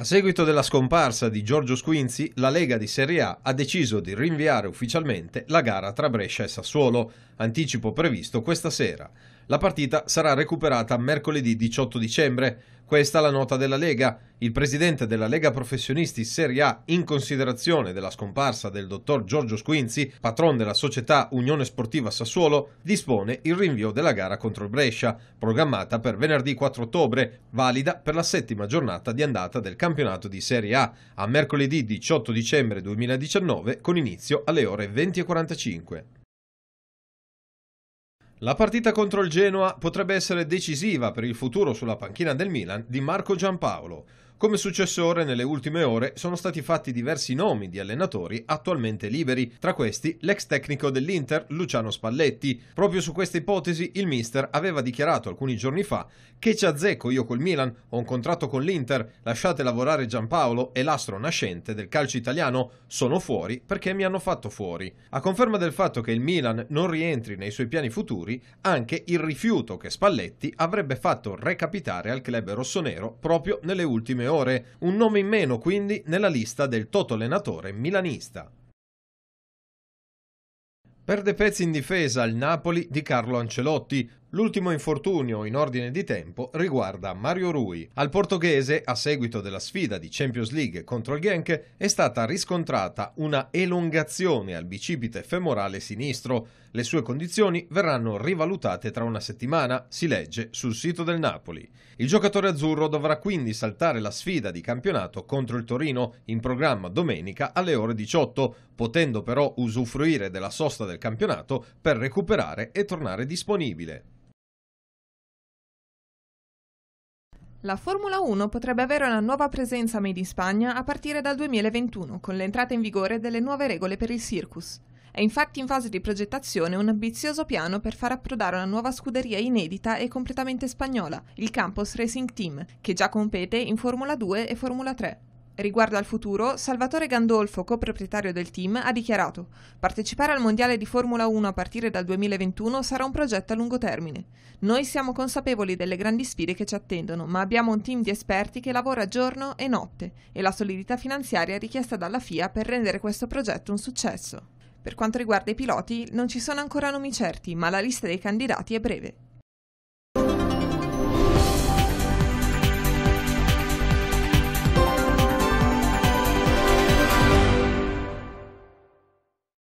A seguito della scomparsa di Giorgio Squinzi, la Lega di Serie A ha deciso di rinviare ufficialmente la gara tra Brescia e Sassuolo, anticipo previsto questa sera. La partita sarà recuperata mercoledì 18 dicembre. Questa è la nota della Lega. Il presidente della Lega Professionisti Serie A, in considerazione della scomparsa del dottor Giorgio Squinzi, patron della società Unione Sportiva Sassuolo, dispone il rinvio della gara contro il Brescia, programmata per venerdì 4 ottobre, valida per la settima giornata di andata del campionato di Serie A, a mercoledì 18 dicembre 2019 con inizio alle ore 20.45. La partita contro il Genoa potrebbe essere decisiva per il futuro sulla panchina del Milan di Marco Giampaolo. Come successore nelle ultime ore sono stati fatti diversi nomi di allenatori attualmente liberi, tra questi l'ex tecnico dell'Inter Luciano Spalletti. Proprio su questa ipotesi il mister aveva dichiarato alcuni giorni fa che ci azzecco io col Milan, ho un contratto con l'Inter, lasciate lavorare Giampaolo e l'astro nascente del calcio italiano, sono fuori perché mi hanno fatto fuori. A conferma del fatto che il Milan non rientri nei suoi piani futuri, anche il rifiuto che Spalletti avrebbe fatto recapitare al club rossonero proprio nelle ultime ore ore, un nome in meno quindi nella lista del allenatore milanista. Perde pezzi in difesa il Napoli di Carlo Ancelotti, L'ultimo infortunio, in ordine di tempo, riguarda Mario Rui. Al portoghese, a seguito della sfida di Champions League contro il Genk, è stata riscontrata una elongazione al bicipite femorale sinistro. Le sue condizioni verranno rivalutate tra una settimana, si legge sul sito del Napoli. Il giocatore azzurro dovrà quindi saltare la sfida di campionato contro il Torino, in programma domenica alle ore 18, potendo però usufruire della sosta del campionato per recuperare e tornare disponibile. La Formula 1 potrebbe avere una nuova presenza made in Spagna a partire dal 2021 con l'entrata in vigore delle nuove regole per il circus. È infatti in fase di progettazione un ambizioso piano per far approdare una nuova scuderia inedita e completamente spagnola, il Campos Racing Team, che già compete in Formula 2 e Formula 3. Riguardo al futuro, Salvatore Gandolfo, coproprietario del team, ha dichiarato «Partecipare al Mondiale di Formula 1 a partire dal 2021 sarà un progetto a lungo termine. Noi siamo consapevoli delle grandi sfide che ci attendono, ma abbiamo un team di esperti che lavora giorno e notte e la solidità finanziaria richiesta dalla FIA per rendere questo progetto un successo». Per quanto riguarda i piloti, non ci sono ancora nomi certi, ma la lista dei candidati è breve.